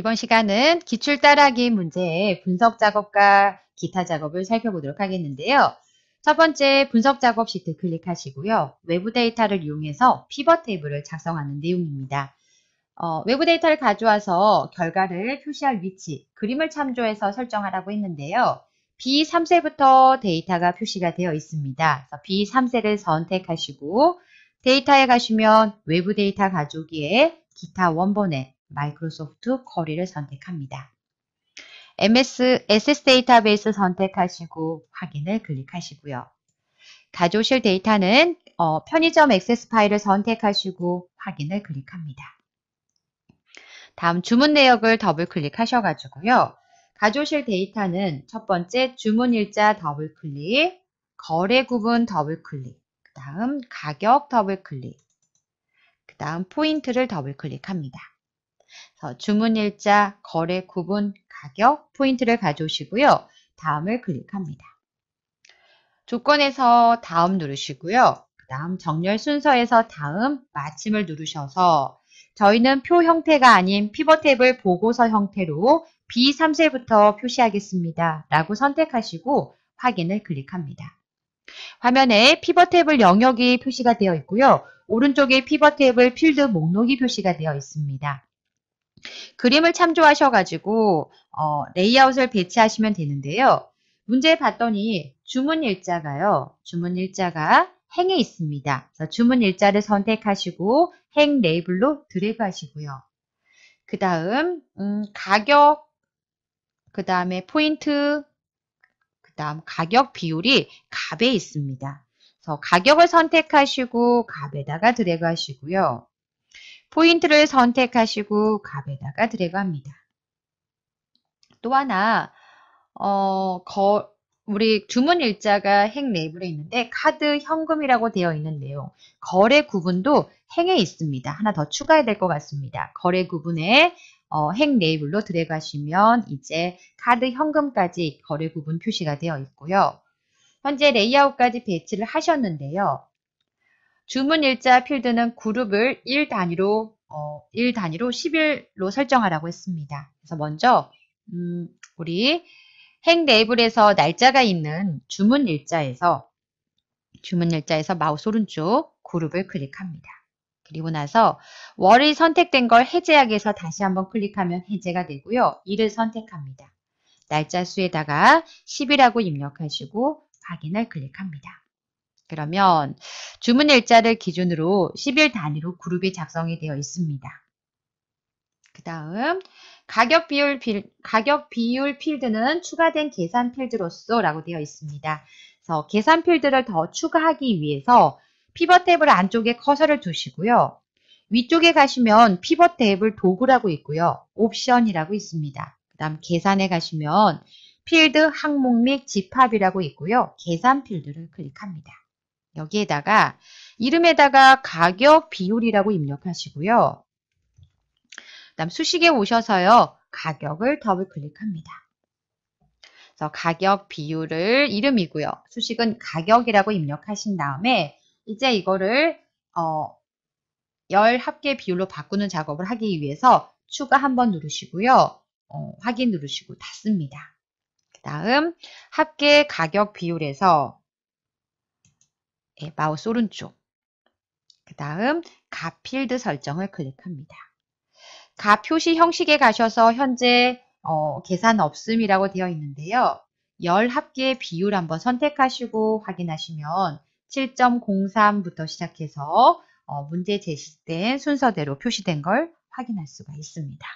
이번 시간은 기출 따라기 문제의 분석 작업과 기타 작업을 살펴보도록 하겠는데요. 첫 번째 분석 작업 시트 클릭하시고요. 외부 데이터를 이용해서 피벗 테이블을 작성하는 내용입니다. 어, 외부 데이터를 가져와서 결과를 표시할 위치, 그림을 참조해서 설정하라고 했는데요. B3세부터 데이터가 표시가 되어 있습니다. B3세를 선택하시고 데이터에 가시면 외부 데이터 가져오기에 기타 원본에 마이크로소프트 커리를 선택합니다. MS SS 데이터베이스 선택하시고 확인을 클릭하시고요. 가져오실 데이터는 어, 편의점 액세스 파일을 선택하시고 확인을 클릭합니다. 다음 주문 내역을 더블 클릭하셔가지고요. 가져오실 데이터는 첫 번째 주문 일자 더블 클릭, 거래 구분 더블 클릭, 그 다음 가격 더블 클릭, 그 다음 포인트를 더블 클릭합니다. 어, 주문 일자, 거래 구분, 가격, 포인트를 가져오시고요. 다음을 클릭합니다. 조건에서 다음 누르시고요. 그 다음 정렬 순서에서 다음 마침을 누르셔서 저희는 표 형태가 아닌 피벗 탭을 보고서 형태로 B3세부터 표시하겠습니다. 라고 선택하시고 확인을 클릭합니다. 화면에 피벗 탭을 영역이 표시가 되어 있고요. 오른쪽에 피벗 탭을 필드 목록이 표시가 되어 있습니다. 그림을 참조하셔가지고 어, 레이아웃을 배치하시면 되는데요. 문제 봤더니 주문 일자가요. 주문 일자가 행에 있습니다. 주문 일자를 선택하시고 행 레이블로 드래그 하시고요. 그 다음 음, 가격, 그 다음에 포인트, 그 다음 가격 비율이 값에 있습니다. 그래서 가격을 선택하시고 값에다가 드래그 하시고요. 포인트를 선택하시고 값에다가 드래그 합니다또 하나 어, 거, 우리 주문 일자가 행 레이블에 있는데 카드 현금이라고 되어 있는 내용 거래 구분도 행에 있습니다. 하나 더 추가해야 될 것 같습니다. 거래 구분에 어, 행네이블로 드래그 하시면 이제 카드 현금까지 거래 구분 표시가 되어 있고요. 현재 레이아웃까지 배치를 하셨는데요. 주문 일자 필드는 그룹을 1단위로 어, 1단위로 10일로 설정하라고 했습니다. 그래서 먼저 음, 우리 행 레이블에서 날짜가 있는 주문 일자에서 주문 일자에서 마우스 오른쪽 그룹을 클릭합니다. 그리고 나서 월이 선택된 걸 해제하기 위해서 다시 한번 클릭하면 해제가 되고요. 일을 선택합니다. 날짜 수에다가 10이라고 입력하시고 확인을 클릭합니다. 그러면 주문 일자를 기준으로 10일 단위로 그룹이 작성이 되어 있습니다. 그 다음 가격 비율, 필, 가격 비율 필드는 추가된 계산 필드로서 라고 되어 있습니다. 그래서 계산 필드를 더 추가하기 위해서 피벗 탭을 안쪽에 커서를 두시고요. 위쪽에 가시면 피벗 탭을 도구라고 있고요. 옵션이라고 있습니다. 그 다음 계산에 가시면 필드 항목 및 집합이라고 있고요. 계산 필드를 클릭합니다. 여기에다가 이름에다가 가격 비율이라고 입력하시고요. 그 다음 수식에 오셔서요. 가격을 더블 클릭합니다. 그래서 가격 비율을 이름이고요. 수식은 가격이라고 입력하신 다음에 이제 이거를 어, 열 합계 비율로 바꾸는 작업을 하기 위해서 추가 한번 누르시고요. 어, 확인 누르시고 닫습니다. 그 다음 합계 가격 비율에서 예, 마우스 오른쪽. 그 다음 가필드 설정을 클릭합니다. 가 표시 형식에 가셔서 현재 어, 계산 없음이라고 되어 있는데요. 열 합계 비율 한번 선택하시고 확인하시면 7.03부터 시작해서 어, 문제 제시된 순서대로 표시된 걸 확인할 수가 있습니다.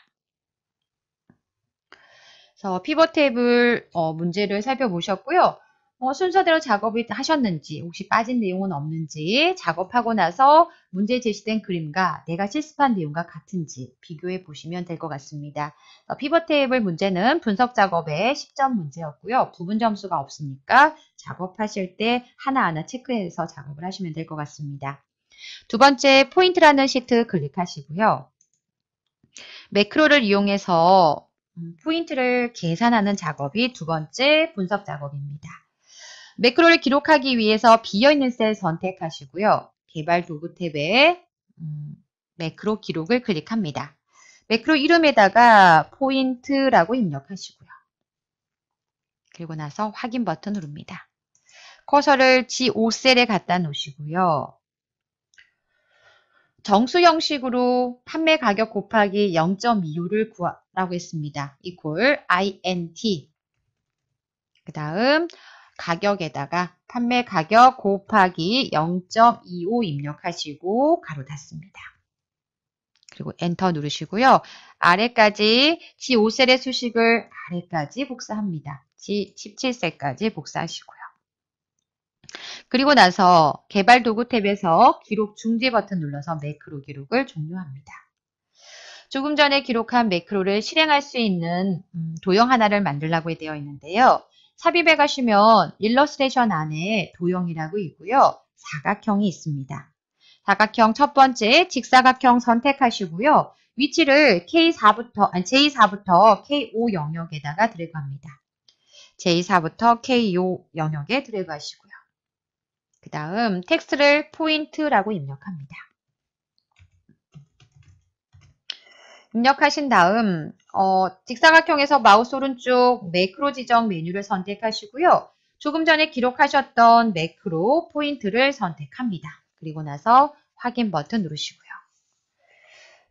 그래서 피벗 탭을 어, 문제를 살펴보셨고요. 어, 순서대로 작업을 하셨는지 혹시 빠진 내용은 없는지 작업하고 나서 문제 제시된 그림과 내가 실습한 내용과 같은지 비교해 보시면 될 것 같습니다. 어, 피벗 테이블 문제는 분석 작업의 10점 문제였고요. 부분 점수가 없으니까 작업하실 때 하나하나 체크해서 작업을 하시면 될 것 같습니다. 두 번째 포인트라는 시트 클릭하시고요. 매크로를 이용해서 음, 포인트를 계산하는 작업이 두 번째 분석 작업입니다. 매크로를 기록하기 위해서 비어있는 셀 선택하시고요. 개발 도구 탭에 음, 매크로 기록을 클릭합니다. 매크로 이름에다가 포인트라고 입력하시고요. 그리고 나서 확인 버튼 누릅니다. 커서를 G5셀에 갖다 놓으시고요. 정수 형식으로 판매 가격 곱하기 0.25를 구하라고 했습니다. 이퀄 int 그 다음 가격에다가 판매 가격 곱하기 0.25 입력하시고 가로 닫습니다. 그리고 엔터 누르시고요. 아래까지 G5셀의 수식을 아래까지 복사합니다. G17셀까지 복사하시고요. 그리고 나서 개발 도구 탭에서 기록 중지 버튼 눌러서 매크로 기록을 종료합니다. 조금 전에 기록한 매크로를 실행할 수 있는 음, 도형 하나를 만들라고 되어 있는데요. 삽입해 가시면 일러스트레이션 안에 도형이라고 있고요. 사각형이 있습니다. 사각형 첫 번째 직사각형 선택하시고요. 위치를 K4부터, 아니, J4부터 K5 영역에다가 드래그 합니다 J4부터 K5 영역에 드래그 하시고요그 다음 텍스트를 포인트라고 입력합니다. 입력하신 다음 어, 직사각형에서 마우스 오른쪽 매크로 지정 메뉴를 선택하시고요. 조금 전에 기록하셨던 매크로 포인트를 선택합니다. 그리고 나서 확인 버튼 누르시고요.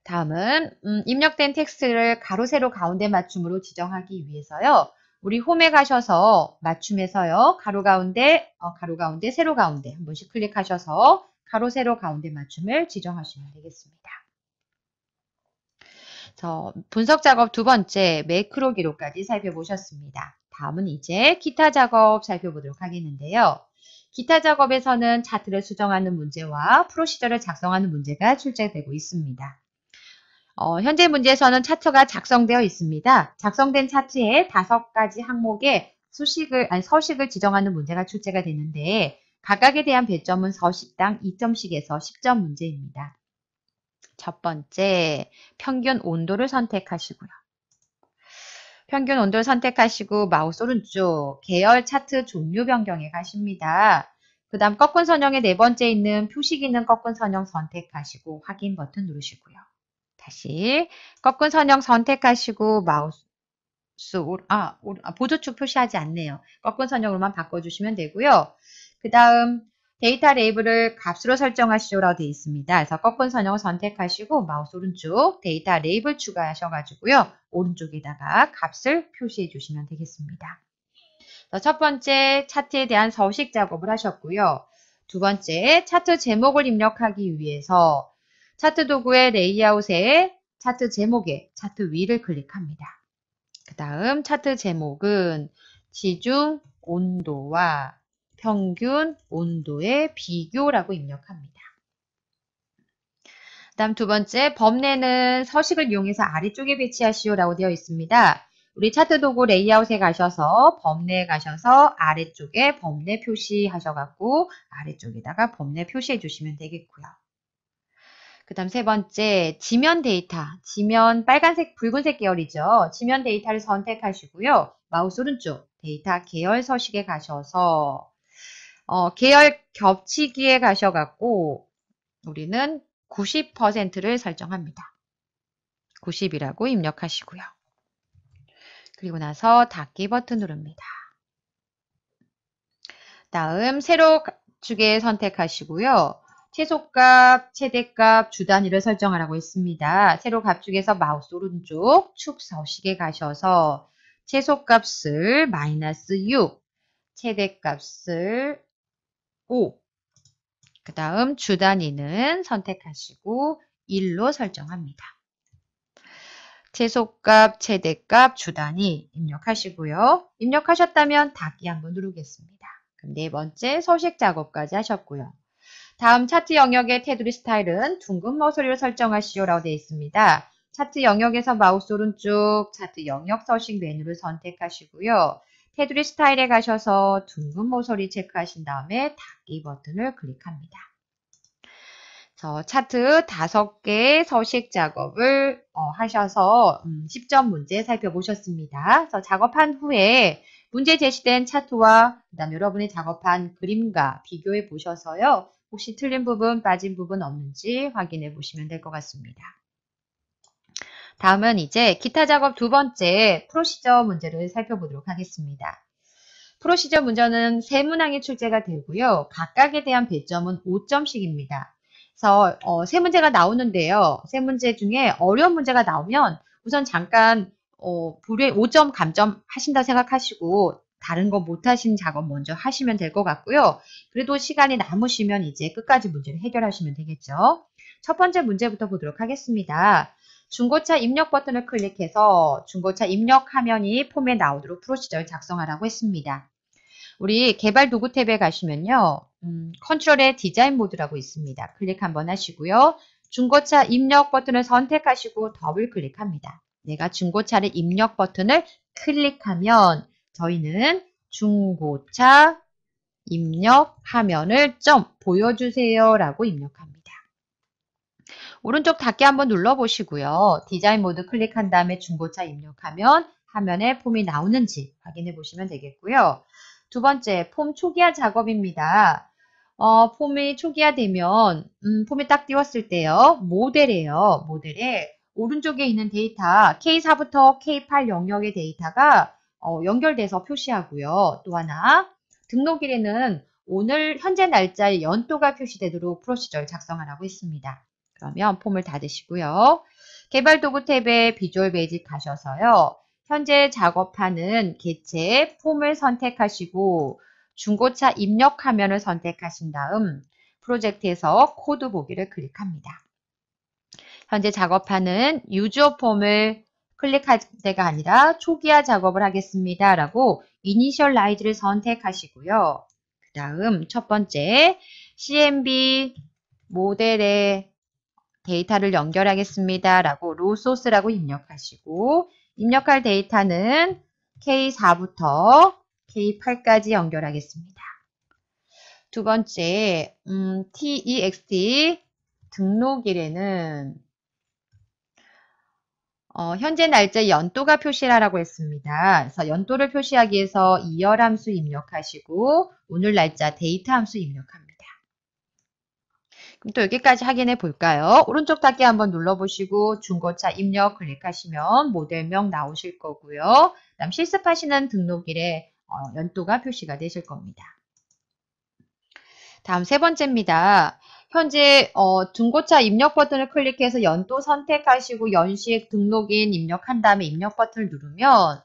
다음은 음, 입력된 텍스트를 가로 세로 가운데 맞춤으로 지정하기 위해서요. 우리 홈에 가셔서 맞춤에서요. 가로 가운데, 어, 가로 가운데, 세로 가운데 한 번씩 클릭하셔서 가로 세로 가운데 맞춤을 지정하시면 되겠습니다. 그 분석 작업 두 번째 매크로 기록까지 살펴보셨습니다. 다음은 이제 기타 작업 살펴보도록 하겠는데요. 기타 작업에서는 차트를 수정하는 문제와 프로시저를 작성하는 문제가 출제되고 있습니다. 어, 현재 문제에서는 차트가 작성되어 있습니다. 작성된 차트에 다섯 가지 항목의 수식을, 아니, 서식을 지정하는 문제가 출제가 되는데 각각에 대한 배점은 서식당 2점씩에서 10점 문제입니다. 첫 번째, 평균 온도를 선택하시고요. 평균 온도를 선택하시고 마우스 오른쪽 계열 차트 종류 변경에 가십니다. 그 다음 꺾은 선형의 네 번째 있는 표식 있는 꺾은 선형 선택하시고 확인 버튼 누르시고요. 다시 꺾은 선형 선택하시고 마우스 아, 아, 보조축 표시하지 않네요. 꺾은 선형으로만 바꿔주시면 되고요. 그 다음 데이터 레이블을 값으로 설정하시오라고 되어 있습니다. 그래서 꺾은 선형을 선택하시고 마우스 오른쪽 데이터 레이블 추가하셔가지고요. 오른쪽에다가 값을 표시해 주시면 되겠습니다. 첫 번째 차트에 대한 서식 작업을 하셨고요. 두 번째 차트 제목을 입력하기 위해서 차트 도구의 레이아웃에 차트 제목에 차트 위를 클릭합니다. 그 다음 차트 제목은 지중 온도와 평균 온도의 비교라고 입력합니다. 다음 두 번째, 범례는 서식을 이용해서 아래쪽에 배치하시오라고 되어 있습니다. 우리 차트 도구 레이아웃에 가셔서 범례에 가셔서 아래쪽에 범례 표시하셔갖고 아래쪽에다가 범례 표시해 주시면 되겠고요. 그 다음 세 번째, 지면 데이터. 지면 빨간색, 붉은색 계열이죠. 지면 데이터를 선택하시고요. 마우스 오른쪽 데이터 계열 서식에 가셔서 어, 계열 겹치기에 가셔갖고 우리는 90%를 설정합니다. 90이라고 입력하시고요. 그리고 나서 닫기 버튼 누릅니다. 다음 세로 축에 선택하시고요. 최소값, 최대값, 주단위를 설정하라고 했습니다. 세로 값 중에서 마우스 오른쪽 축 서식에 가셔서 최소값을 마이너스 6, 최대값을 5. 그 다음 주 단위는 선택하시고 1로 설정합니다. 최소값, 최대값, 주 단위 입력하시고요. 입력하셨다면 닫기 한번 누르겠습니다. 네 번째 서식 작업까지 하셨고요. 다음 차트 영역의 테두리 스타일은 둥근 머서리로 설정하시오라고 되어 있습니다. 차트 영역에서 마우스 오른쪽 차트 영역 서식 메뉴를 선택하시고요. 테두리 스타일에 가셔서 둥근 모서리 체크하신 다음에 닫기 버튼을 클릭합니다. 저 차트 5개 서식 작업을 어, 하셔서 음, 10점 문제 살펴보셨습니다. 그 작업한 후에 문제 제시된 차트와 그다음 여러분이 작업한 그림과 비교해 보셔서요. 혹시 틀린 부분, 빠진 부분 없는지 확인해 보시면 될 것 같습니다. 다음은 이제 기타 작업 두 번째 프로시저 문제를 살펴보도록 하겠습니다. 프로시저 문제는 세 문항이 출제가 되고요. 각각에 대한 배점은 5점씩입니다. 그래서 어, 세 문제가 나오는데요. 세 문제 중에 어려운 문제가 나오면 우선 잠깐 어, 불에 5점 감점 하신다 생각하시고 다른 거 못하신 작업 먼저 하시면 될 것 같고요. 그래도 시간이 남으시면 이제 끝까지 문제를 해결하시면 되겠죠. 첫 번째 문제부터 보도록 하겠습니다. 중고차 입력 버튼을 클릭해서 중고차 입력 화면이 폼에 나오도록 프로시저를 작성하라고 했습니다. 우리 개발 도구 탭에 가시면요. 음, 컨트롤의 디자인 모드라고 있습니다. 클릭 한번 하시고요. 중고차 입력 버튼을 선택하시고 더블 클릭합니다. 내가 중고차를 입력 버튼을 클릭하면 저희는 중고차 입력 화면을 좀 보여주세요 라고 입력합니다. 오른쪽 닫기 한번 눌러보시고요. 디자인 모드 클릭한 다음에 중고차 입력하면 화면에 폼이 나오는지 확인해 보시면 되겠고요. 두 번째, 폼 초기화 작업입니다. 어, 폼이 초기화되면 음, 폼이 딱 띄웠을 때요. 모델이에요. 모델에 오른쪽에 있는 데이터 K4부터 K8 영역의 데이터가 어, 연결돼서 표시하고요. 또 하나, 등록일에는 오늘 현재 날짜의 연도가 표시되도록 프로시저를 작성하라고 했습니다. 그러면 폼을 닫으시고요. 개발 도구 탭에 비주얼 베이직 가셔서요. 현재 작업하는 개체, 폼을 선택하시고 중고차 입력 화면을 선택하신 다음 프로젝트에서 코드 보기를 클릭합니다. 현재 작업하는 유저 폼을 클릭할 때가 아니라 초기화 작업을 하겠습니다. 라고 이니셜라이즈를 선택하시고요. 그 다음 첫 번째 CMB 모델의 데이터를 연결하겠습니다. 라고 로 소스라고 입력하시고 입력할 데이터는 K4부터 K8까지 연결하겠습니다. 두 번째, 음, TEXT e 등록일에는 어, 현재 날짜 연도가 표시하라고 했습니다. 그래서 연도를 표시하기 위해서 이열 함수 입력하시고 오늘 날짜 데이터 함수 입력합니다. 또 여기까지 확인해 볼까요? 오른쪽 닫기 한번 눌러보시고 중고차 입력 클릭하시면 모델명 나오실 거고요. 그다음 실습하시는 등록일에 어, 연도가 표시가 되실 겁니다. 다음 세 번째입니다. 현재 어, 중고차 입력 버튼을 클릭해서 연도 선택하시고 연식 등록인 입력한 다음에 입력 버튼을 누르면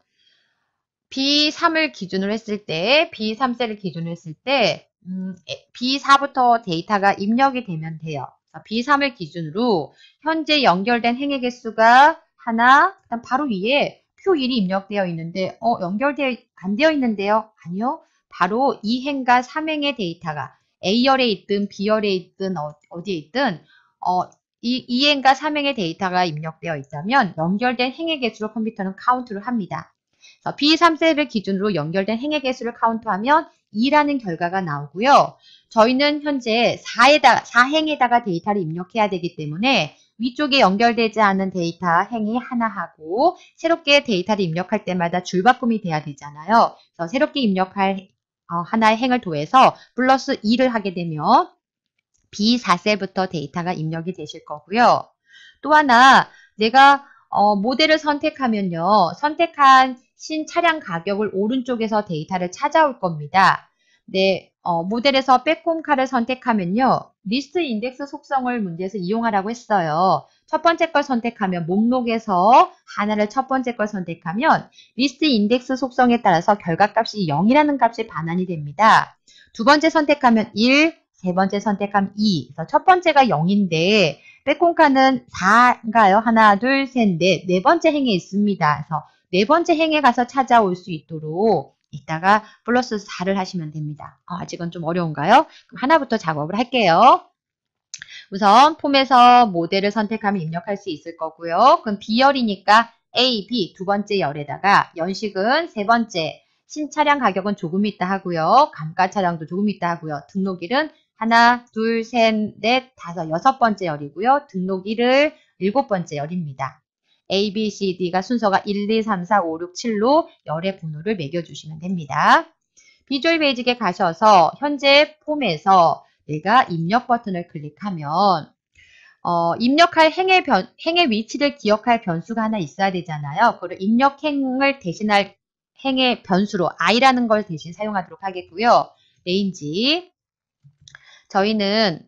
B3을 기준으로 했을 때, b 3세를 기준으로 했을 때 음, B4부터 데이터가 입력이 되면 돼요. B3을 기준으로 현재 연결된 행의 개수가 하나, 그다음 바로 위에 표 1이 입력되어 있는데 어 연결되어 안 되어 있는데요? 아니요. 바로 2행과 3행의 데이터가 A열에 있든 B열에 있든 어, 디에 있든 어, 이 2행과 3행의 데이터가 입력되어 있다면 연결된 행의 개수로 컴퓨터는 카운트를 합니다. B3셀을 기준으로 연결된 행의 개수를 카운트하면 2라는 결과가 나오고요. 저희는 현재 4에다, 4행에다가 데이터를 입력해야 되기 때문에 위쪽에 연결되지 않은 데이터 행이 하나하고 새롭게 데이터를 입력할 때마다 줄바꿈이 돼야 되잖아요. 그래서 새롭게 입력할 어, 하나의 행을 더해서 플러스 2를 하게 되면 B4셀부터 데이터가 입력이 되실 거고요. 또 하나 내가 어, 모델을 선택하면요. 선택한 신차량 가격을 오른쪽에서 데이터를 찾아올 겁니다. 네, 어, 모델에서 백꼼카를 선택하면요. 리스트 인덱스 속성을 문제에서 이용하라고 했어요. 첫 번째 걸 선택하면 목록에서 하나를 첫 번째 걸 선택하면 리스트 인덱스 속성에 따라서 결과값이 0이라는 값이 반환이 됩니다. 두 번째 선택하면 1, 세 번째 선택하면 2. 그래서 첫 번째가 0인데 백꼼카는 4인가요? 하나, 둘, 셋, 넷. 네 번째 행에 있습니다. 그래서 네 번째 행에 가서 찾아올 수 있도록 이따가 플러스 4를 하시면 됩니다. 어, 아직은 좀 어려운가요? 그럼 하나부터 작업을 할게요. 우선 폼에서 모델을 선택하면 입력할 수 있을 거고요. 그럼 비열이니까 A, B 두 번째 열에다가 연식은 세 번째, 신차량 가격은 조금 있다 하고요. 감가 차량도 조금 있다 하고요. 등록일은 하나, 둘, 셋, 넷, 다섯, 여섯 번째 열이고요. 등록일을 일곱 번째 열입니다. A, B, C, D가 순서가 1, 2, 3, 4, 5, 6, 7로 열의 번호를 매겨주시면 됩니다. 비주얼 베이직에 가셔서 현재 폼에서 내가 입력 버튼을 클릭하면 어, 입력할 행의, 변, 행의 위치를 기억할 변수가 하나 있어야 되잖아요. 그걸 입력행을 대신할 행의 변수로 i라는 걸 대신 사용하도록 하겠고요. 레인지 저희는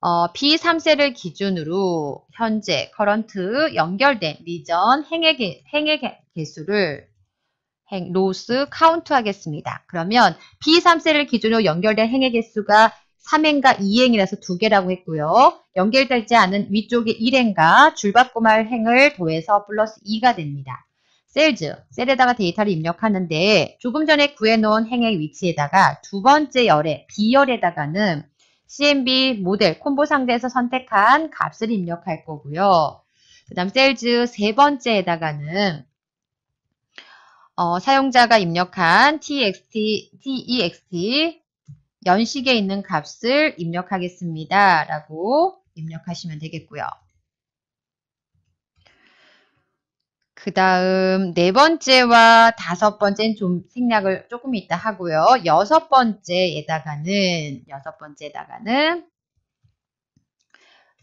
어, B3세를 기준으로 현재 커런트 연결된 리전 행의, 행의 개수를 행, 로스 카운트 하겠습니다. 그러면 B3세를 기준으로 연결된 행의 개수가 3행과 2행이라서 2 개라고 했고요. 연결되지 않은 위쪽에 1행과 줄바꿈할 행을 더해서 플러스 2가 됩니다. 셀즈, 셀에다가 데이터를 입력하는데 조금 전에 구해놓은 행의 위치에다가 두 번째 열에, B열에다가는 CMB 모델 콤보 상자에서 선택한 값을 입력할 거고요. 그 다음 셀즈 세 번째 에다가는 어, 사용자가 입력한 txt, text 연식에 있는 값을 입력하겠습니다. 라고 입력하시면 되겠고요. 그 다음 네 번째와 다섯 번째는 좀 생략을 조금 있다 하고요. 여섯 번째에다가는 여섯 번째에다가는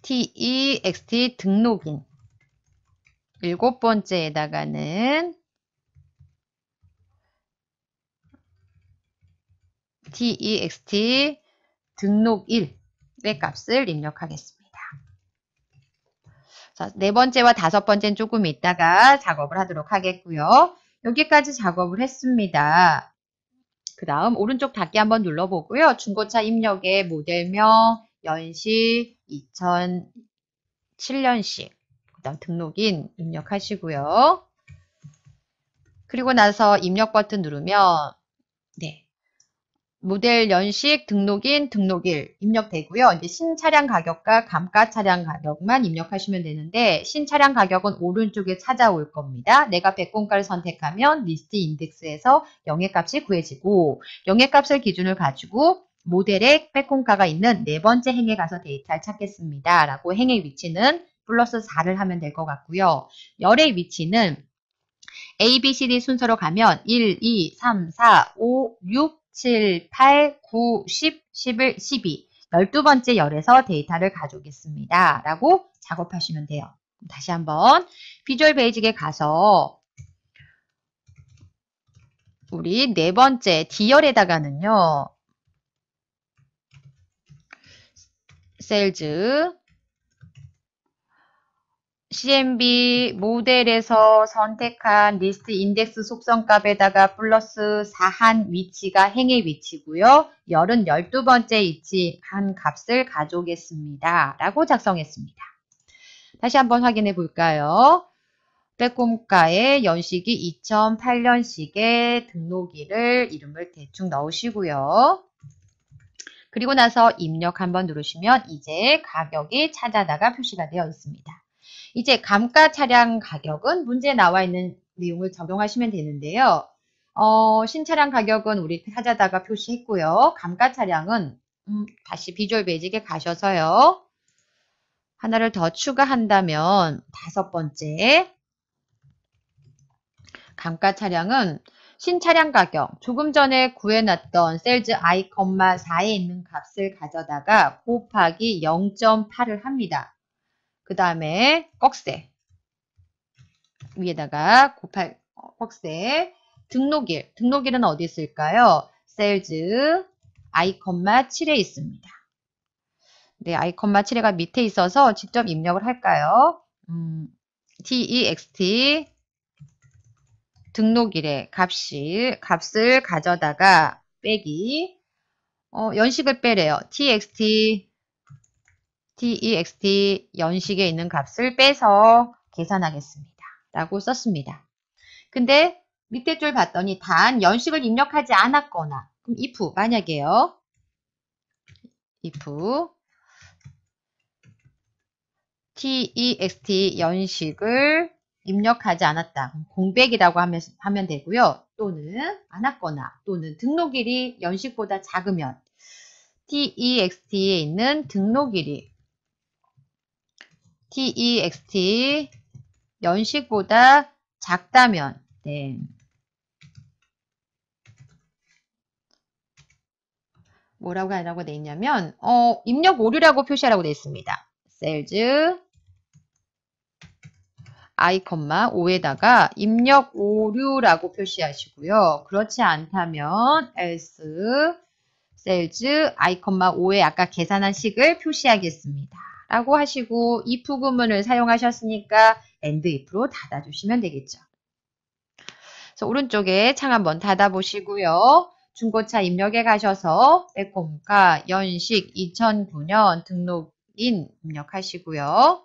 TEXT e 등록인 일곱 번째에다가는 TEXT e 등록일의 값을 입력하겠습니다. 네 번째와 다섯 번째는 조금 있다가 작업을 하도록 하겠고요. 여기까지 작업을 했습니다. 그 다음 오른쪽 닫기 한번 눌러보고요. 중고차 입력에 모델명, 연시 2007년식, 그 다음 등록인 입력하시고요. 그리고 나서 입력 버튼 누르면 모델 연식 등록인 등록일 입력되고요. 이제 신차량 가격과 감가 차량 가격만 입력하시면 되는데 신차량 가격은 오른쪽에 찾아올 겁니다. 내가 백공가를 선택하면 리스트 인덱스에서 영해값이 구해지고 영해값을 기준을 가지고 모델의 백공가가 있는 네 번째 행에 가서 데이터를 찾겠습니다. 라고 행의 위치는 플러스 4를 하면 될 것 같고요. 열의 위치는 A, B, C, D 순서로 가면 1, 2, 3, 4, 5, 6, 7, 8, 9, 10, 11, 12 12번째 열에서 데이터를 가져오겠습니다. 라고 작업하시면 돼요. 다시 한번 비주얼 베이직에 가서 우리 네 번째 D열에다가는요. 셀즈 CMB 모델에서 선택한 리스트 인덱스 속성값에다가 플러스 4한 위치가 행의 위치고요. 열은 12번째 위치한 값을 가져오겠습니다. 라고 작성했습니다. 다시 한번 확인해 볼까요? 빼꼼가의 연식이 2008년식의 등록일을 이름을 대충 넣으시고요. 그리고 나서 입력 한번 누르시면 이제 가격이 찾아다가 표시가 되어 있습니다. 이제 감가 차량 가격은 문제에 나와 있는 내용을 적용하시면 되는데요. 어, 신차량 가격은 우리 찾아다가 표시했고요. 감가 차량은 음, 다시 비주얼 베이직에 가셔서요. 하나를 더 추가한다면 다섯 번째 감가 차량은 신차량 가격, 조금 전에 구해놨던 셀즈 i, 4에 있는 값을 가져다가 곱하기 0.8을 합니다. 그 다음에 꺽쇠 위에다가 곱할 어, 꺽쇠 등록일 등록일은 어디 있을까요? 셀즈 아이컴마 7에 있습니다. 네, 아이컴마 7에가 밑에 있어서 직접 입력을 할까요? 음, text e 등록일에 값이 값을 가져다가 빼기 어, 연식을 빼래요. txt t, e, x, t 연식에 있는 값을 빼서 계산하겠습니다. 라고 썼습니다. 근데 밑에 줄 봤더니 단 연식을 입력하지 않았거나 그럼 if 만약에요. if t, e, x, t 연식을 입력하지 않았다. 공백이라고 하면, 하면 되고요. 또는 않았거나 또는 등록일이 연식보다 작으면 TEXT에 있는 등록일이 text e 연식보다 작다면 네. 뭐라고 하라고 돼 있냐면 어, 입력 오류라고 표시하라고 돼 있습니다. sales 아이컴마 5에다가 입력 오류라고 표시하시고요. 그렇지 않다면 else sales 아이컴마 5에 아까 계산한 식을 표시하겠습니다. 라고 하시고 if 구문을 사용하셨으니까 and if로 닫아주시면 되겠죠. 그래서 오른쪽에 창 한번 닫아보시고요. 중고차 입력에 가셔서 빼꼼가 연식 2009년 등록인 입력하시고요.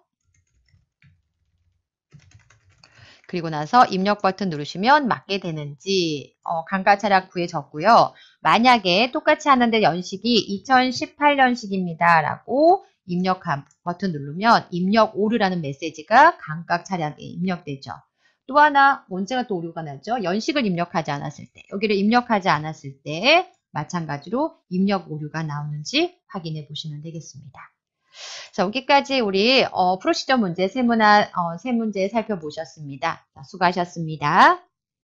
그리고 나서 입력 버튼 누르시면 맞게 되는지 어, 강가차량 구해졌고요. 만약에 똑같이 하는데 연식이 2018년식입니다. 라고 입력 버튼 누르면 입력 오류라는 메시지가 감각 차량에 입력되죠. 또 하나 언제가 또 오류가 나죠? 연식을 입력하지 않았을 때 여기를 입력하지 않았을 때 마찬가지로 입력 오류가 나오는지 확인해 보시면 되겠습니다. 자, 여기까지 우리 어, 프로시저 문제 세 문화 어, 세 문제 살펴보셨습니다. 자, 수고하셨습니다.